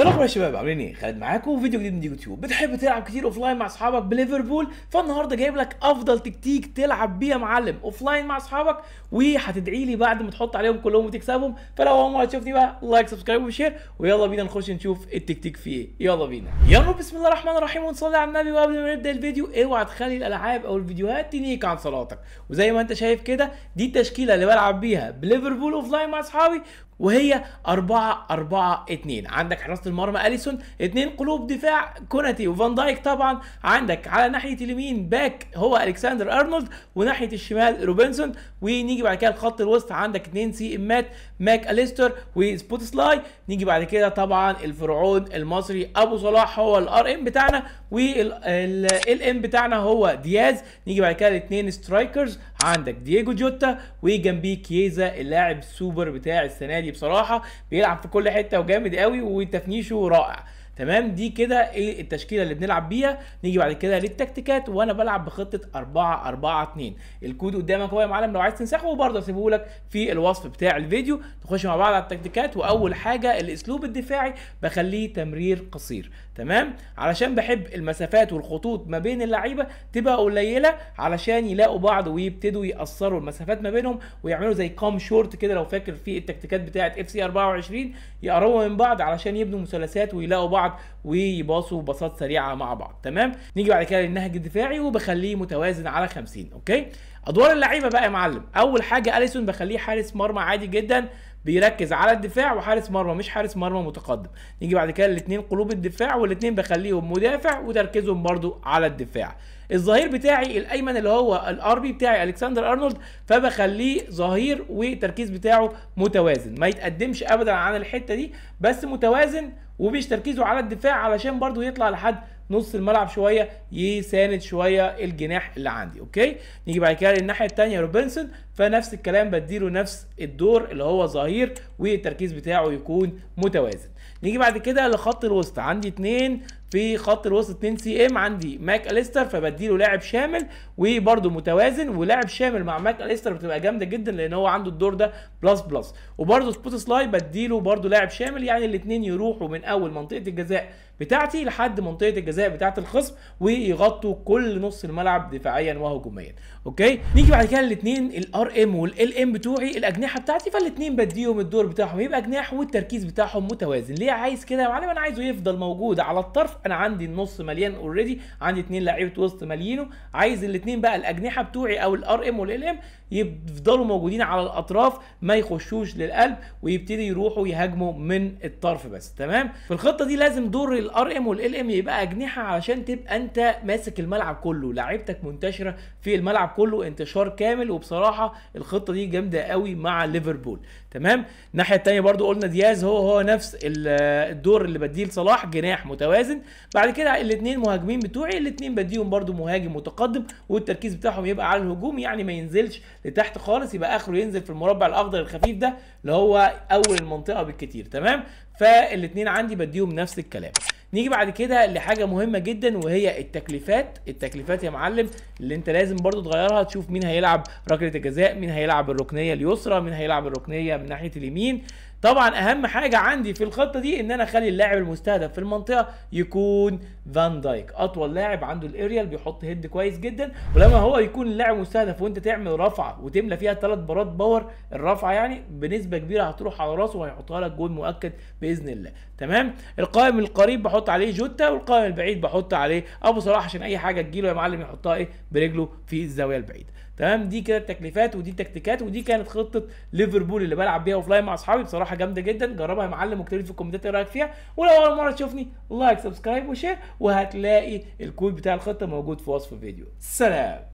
ايه الاخبار يا شباب عاملين ايه؟ خالد معاكم فيديو جديد من يوتيوب بتحب تلعب كتير اوف لاين مع اصحابك بليفربول؟ فالنهارده جايب لك افضل تكتيك تلعب بيه يا معلم اوف لاين مع اصحابك وهتدعي لي بعد ما تحط عليهم كلهم وتكسبهم، فلو اول مره تشوفني بقى لايك سبسكرايب وشير ويلا بينا نخش نشوف التكتيك فيه ايه، يلا بينا. يلا بسم الله الرحمن الرحيم ونصلي على النبي وقبل ما نبدا الفيديو اوعى تخلي الالعاب او الفيديوهات تنيك عن صلاتك، وزي ما انت شايف كده دي التشكيله اللي بلعب بيها بليفربول اوف لاين مع اصحابي وهي 4 4 2 عندك حراسه المرمى اليسون اثنين قلوب دفاع كوناتي وفان دايك طبعا عندك على ناحيه اليمين باك هو الكسندر ارنولد وناحيه الشمال روبنسون ونيجي بعد كده الخط الوسط عندك اثنين سي امات ماك اليستر وسبوتسلاي نيجي بعد كده طبعا الفرعون المصري ابو صلاح هو الار ام بتاعنا والال ام بتاعنا هو دياز نيجي بعد كده الاثنين سترايكرز عندك دييجو جوتا وجنبيه كييزا اللاعب السوبر بتاع السنه دي بصراحه بيلعب في كل حته وجامد قوي وتفنيشه رائع تمام دي كده ايه التشكيله اللي بنلعب بيها نيجي بعد كده للتكتيكات وانا بلعب بخطه 4 4 2 الكود قدامك اهو يا معلم لو عايز تنسخه برضه اسيبه لك في الوصف بتاع الفيديو نخش مع بعض على التكتيكات واول حاجه الاسلوب الدفاعي بخليه تمرير قصير تمام علشان بحب المسافات والخطوط ما بين اللعيبه تبقى قليله علشان يلاقوا بعض ويبتدوا يقصروا المسافات ما بينهم ويعملوا زي كام شورت كده لو فاكر في التكتيكات بتاعه اف سي 24 يقربوا من بعض علشان يبنوا مثلثات ويلاقوا بعض بعض ويباصوا باصات سريعه مع بعض تمام نيجي بعد كده للنهج الدفاعي وبخليه متوازن على 50 اوكي ادوار اللعيبه بقى يا معلم اول حاجه اليسون بخليه حارس مرمى عادي جدا بيركز على الدفاع وحارس مرمى مش حارس مرمى متقدم نيجي بعد كده الاثنين قلوب الدفاع والاثنين بخليهم مدافع وتركيزهم برضو على الدفاع الظهير بتاعي الايمن اللي هو الاربي بتاعي الكسندر ارنولد فبخليه ظهير والتركيز بتاعه متوازن ما يتقدمش ابدا عن الحته دي بس متوازن ومش تركيزه على الدفاع علشان برضو يطلع لحد نص الملعب شويه يساند شويه الجناح اللي عندي اوكي نيجي بعد كده للناحيه الثانيه روبنسون فنفس الكلام بديله نفس الدور اللي هو ظهير والتركيز بتاعه يكون متوازن نيجي بعد كده لخط الوسط عندي اتنين في خط الوسط 2 سي ام عندي ماك اليستر فبديله لاعب شامل وبرده متوازن ولاعب شامل مع ماك اليستر بتبقى جامده جدا لان هو عنده الدور ده بلس بلس وبرده سبوت سلاي بديله برده لاعب شامل يعني الاثنين يروحوا من اول منطقه الجزاء بتاعتي لحد منطقه الجزاء بتاعت الخصم ويغطوا كل نص الملعب دفاعيا وهجوميا اوكي نيجي بعد كده الاثنين الار ام والال ام بتوعي الاجنحه بتاعتي فالاثنين بديهم الدور بتاعهم يبقى جناح والتركيز بتاعهم متوازن ليه عايز كده يا معلم انا عايزه يفضل موجود على الطرف انا عندي النص مليان اوريدي عندي اتنين لعيبه وسط مالينه عايز الاتنين بقى الاجنحه بتوعي او الار ام والال ام يفضلوا موجودين على الاطراف ما يخشوش للقلب ويبتدي يروحوا يهاجموا من الطرف بس تمام في الخطه دي لازم دور الار ام والال ام يبقى اجنحه علشان تبقى انت ماسك الملعب كله لعيبتك منتشره في الملعب كله انتشار كامل وبصراحه الخطه دي جامده قوي مع ليفربول تمام الناحيه الثانيه برضو قلنا دياز هو هو نفس الدور اللي بديه لصلاح جناح متوازن بعد كده الاثنين مهاجمين بتوعي الاثنين بديهم برده مهاجم متقدم والتركيز بتاعهم يبقى على الهجوم يعني ما ينزلش لتحت خالص يبقى اخره ينزل في المربع الاخضر الخفيف ده اللي هو اول المنطقه بالكتير تمام فالاثنين عندي بديهم نفس الكلام نيجي بعد كده لحاجه مهمه جدا وهي التكليفات التكليفات يا معلم اللي انت لازم برضو تغيرها تشوف مين هيلعب ركله الجزاء مين هيلعب الركنيه اليسرى مين هيلعب الركنيه من ناحيه اليمين طبعا اهم حاجه عندي في الخطه دي ان انا اخلي اللاعب المستهدف في المنطقه يكون فان دايك اطول لاعب عنده الاريال بيحط هيد كويس جدا ولما هو يكون اللاعب مستهدف وانت تعمل رفعه وتملى فيها ثلاث برات باور الرفعه يعني بنسبه كبيره هتروح على راسه وهيحطها لك جول مؤكد باذن الله تمام القائم القريب بحط عليه جوتا والقائم البعيد بحط عليه ابو صلاح عشان اي حاجه تجيله يا معلم يحطها ايه برجله في الزاويه البعيده تمام دي كده التكليفات ودي التكتيكات ودي كانت خطه ليفربول اللي بلعب بيها اوف لاين مع اصحابي بصراحه جامده جدا جربها يا معلم واكتب في الكومنتات ايه رايك فيها ولو اول مره تشوفني لايك سبسكرايب وشير وهتلاقي الكود بتاع الخطه موجود في وصف الفيديو سلام